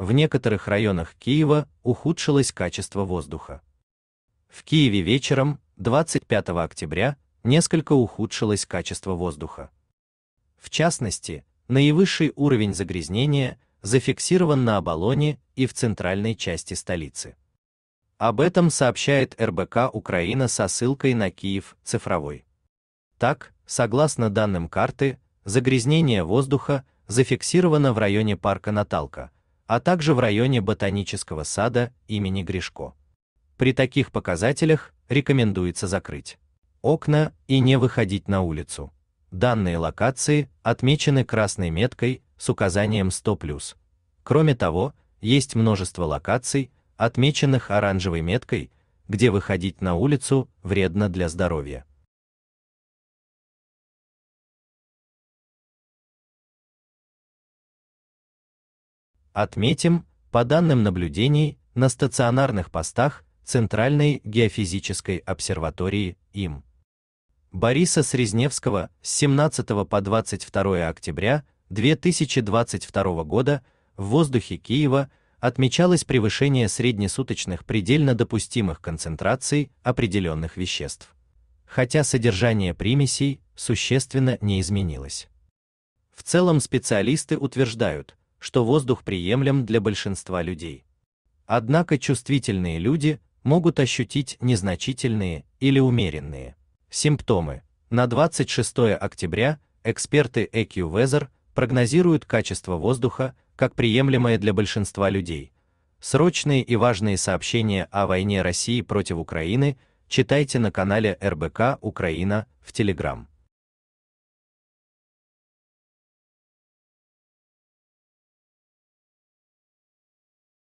в некоторых районах Киева ухудшилось качество воздуха. В Киеве вечером 25 октября несколько ухудшилось качество воздуха. В частности, наивысший уровень загрязнения зафиксирован на Оболоне и в центральной части столицы. Об этом сообщает РБК Украина со ссылкой на Киев цифровой. Так, согласно данным карты, загрязнение воздуха зафиксировано в районе парка Наталка – а также в районе ботанического сада имени Гришко. При таких показателях рекомендуется закрыть окна и не выходить на улицу. Данные локации отмечены красной меткой с указанием 100+. Кроме того, есть множество локаций, отмеченных оранжевой меткой, где выходить на улицу вредно для здоровья. Отметим, по данным наблюдений на стационарных постах Центральной геофизической обсерватории им Бориса Срезневского с 17 по 22 октября 2022 года в воздухе Киева отмечалось превышение среднесуточных предельно допустимых концентраций определенных веществ, хотя содержание примесей существенно не изменилось. В целом специалисты утверждают, что воздух приемлем для большинства людей. Однако чувствительные люди могут ощутить незначительные или умеренные симптомы. На 26 октября эксперты AccuWeather прогнозируют качество воздуха как приемлемое для большинства людей. Срочные и важные сообщения о войне России против Украины читайте на канале РБК Украина в Telegram.